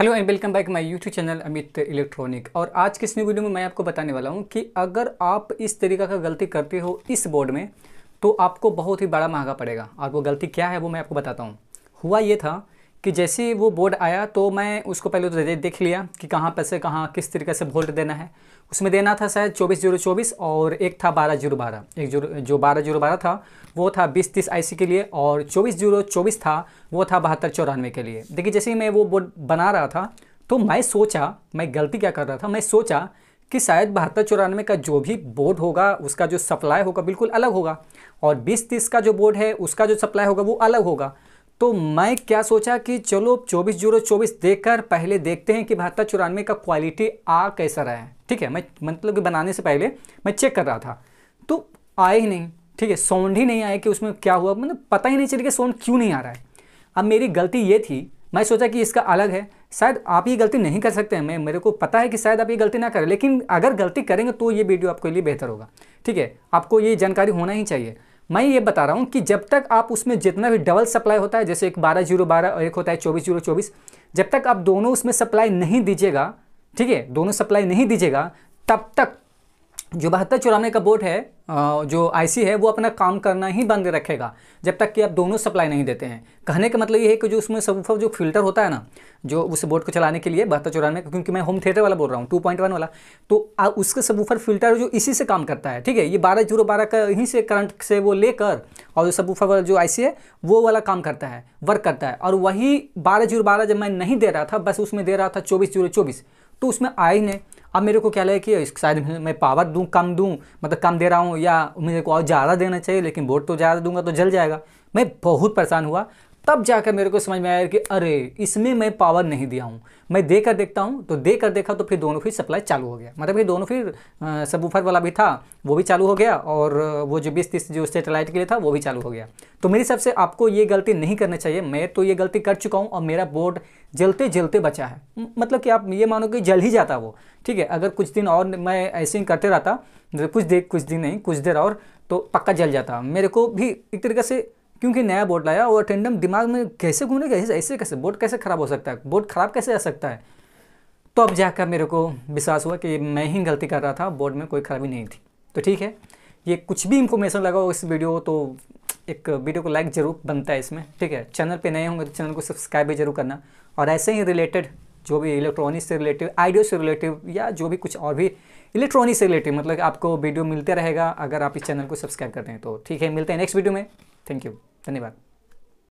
hello and welcome back my YouTube channel Amit electronic और आज के इस वीडियो में मैं आपको बताने वाला हूं कि अगर आप इस तरीका का गलती करते हो इस बोर्ड में तो आपको बहुत ही बड़ा महंगा पड़ेगा और वो गलती क्या है वो मैं आपको बताता हूँ हुआ ये था कि जैसे ही वो बोर्ड आया तो मैं उसको पहले तो देख लिया कि कहाँ पैसे कहाँ किस तरीके से वोल्ट देना है उसमें देना था शायद चौबीस जीरो चौबीस और एक था बारह जीरो बारह एक जीरो जो बारह जीरो बारह था वो था बीस तीस आईसी के लिए और चौबीस जीरो चौबीस था वो था बहत्तर चौरानवे के लिए देखिए जैसे ही मैं वो बोर्ड बना रहा था तो मैं सोचा मैं गलती क्या कर रहा था मैं सोचा कि शायद बहत्तर चौरानवे का जो भी बोर्ड होगा उसका जो सप्लाई होगा बिल्कुल अलग होगा और बीस तीस का जो बोर्ड है उसका जो सप्लाई होगा वो अलग होगा तो मैं क्या सोचा कि चलो चौबीस जीरो चौबीस देखकर पहले देखते हैं कि बहत्तर चौरानवे का क्वालिटी आ कैसा रहा है ठीक है मैं मतलब कि बनाने से पहले मैं चेक कर रहा था तो आए ही नहीं ठीक है साउंड ही नहीं आया कि उसमें क्या हुआ मतलब पता ही नहीं चले कि साउंड क्यों नहीं आ रहा है अब मेरी गलती ये थी मैं सोचा कि इसका अलग है शायद आप ये गलती नहीं कर सकते हैं मैं मेरे को पता है कि शायद आप ये गलती ना करें लेकिन अगर गलती करेंगे तो ये वीडियो आपके लिए बेहतर होगा ठीक है आपको ये जानकारी होना ही चाहिए मैं ये बता रहा हूँ कि जब तक आप उसमें जितना भी डबल सप्लाई होता है जैसे एक बारह जीरो बारह और एक होता है चौबीस जीरो चौबीस जब तक आप दोनों उसमें सप्लाई नहीं दीजिएगा ठीक है दोनों सप्लाई नहीं दीजिएगा तब तक जो बहत्तर चौरानवे का बोर्ड है जो आईसी है वो अपना काम करना ही बंद रखेगा जब तक कि आप दोनों सप्लाई नहीं देते हैं कहने का मतलब ये है कि जो उसमें सबूफर जो फिल्टर होता है ना जो उस बोर्ड को चलाने के लिए बहत्तर चौरानवे का क्योंकि मैं होम थिएटर वाला बोल रहा हूँ टू पॉइंट वन वाला तो उसका सबूफर फिल्टर जो इसी से काम करता है ठीक है ये बारह जीरो बारह का यहीं से करंट से वो लेकर और जो सबूफर वाला जो आई है वो वाला काम करता है वर्क करता है और वही बारह जीरो बारह जब मैं नहीं दे रहा था बस उसमें दे रहा था चौबीस जीरो चौबीस तो उसमें आए ही नहीं अब मेरे को क्या लगे कि शायद मैं पावर दूँ कम दूँ मतलब कम दे रहा हूँ या मेरे को और ज़्यादा देना चाहिए लेकिन वोट तो ज़्यादा दूंगा तो जल जाएगा मैं बहुत परेशान हुआ तब जाकर मेरे को समझ में आया कि अरे इसमें मैं पावर नहीं दिया हूँ मैं दे कर देखता हूँ तो दे कर देखा तो फिर दोनों फिर सप्लाई चालू हो गया मतलब ये दोनों फिर सबूफर वाला भी था वो भी चालू हो गया और वो जो बीस तीस जो सेटेलाइट के लिए था वो भी चालू हो गया तो मेरे हिसाब से आपको ये गलती नहीं करना चाहिए मैं तो ये गलती कर चुका हूँ और मेरा बोर्ड जलते जलते बचा है मतलब कि आप ये मानो कि जल ही जाता वो ठीक है अगर कुछ दिन और मैं ऐसे ही करते रहता कुछ देर कुछ दिन नहीं कुछ देर और तो पक्का जल जाता मेरे को भी एक तरीके से क्योंकि नया बोर्ड लाया और अटेंडम दिमाग में कैसे घूमने कैसे ऐसे कैसे बोर्ड कैसे ख़राब हो सकता है बोर्ड ख़राब कैसे आ सकता है तो अब जाकर मेरे को विश्वास हुआ कि मैं ही गलती कर रहा था बोर्ड में कोई ख़राबी नहीं थी तो ठीक है ये कुछ भी इंफॉर्मेशन लगा हो इस वीडियो तो एक वीडियो को लाइक ज़रूर बनता है इसमें ठीक है चैनल पे नए होंगे तो चैनल को सब्सक्राइब भी जरूर करना और ऐसे ही रिलेटेड जो भी इलेक्ट्रॉनिक्स से रिलेटेड आइडियो से रिलेटिव या जो भी कुछ और भी इलेक्ट्रॉनिक्स से रिलेटिव मतलब आपको वीडियो मिलते रहेगा अगर आप इस चैनल को सब्सक्राइब करते हैं तो ठीक है मिलते हैं नेक्स्ट वीडियो में थैंक यू धन्यवाद